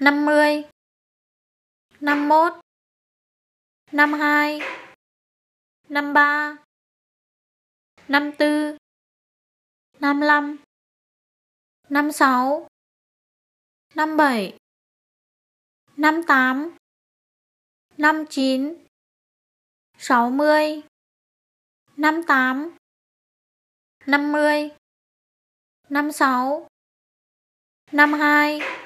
50 51 52 53 54 55 56 57 58 59 60 58 50 56 52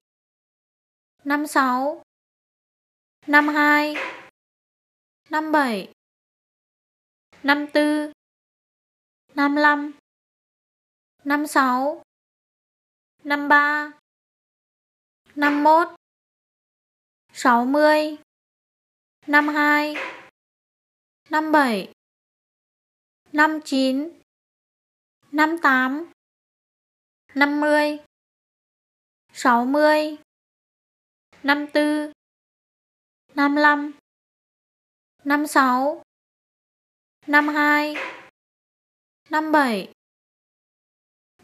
năm sáu năm hai năm bảy năm tư năm lăm năm sáu năm ba năm mốt sáu mươi năm hai năm bảy năm chín năm tám năm mươi sáu mươi năm tư năm năm năm sáu năm hai năm bảy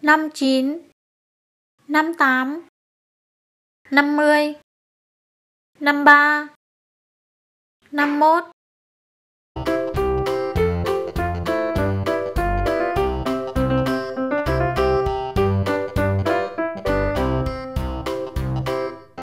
năm chín năm tám năm mươi năm ba năm mốt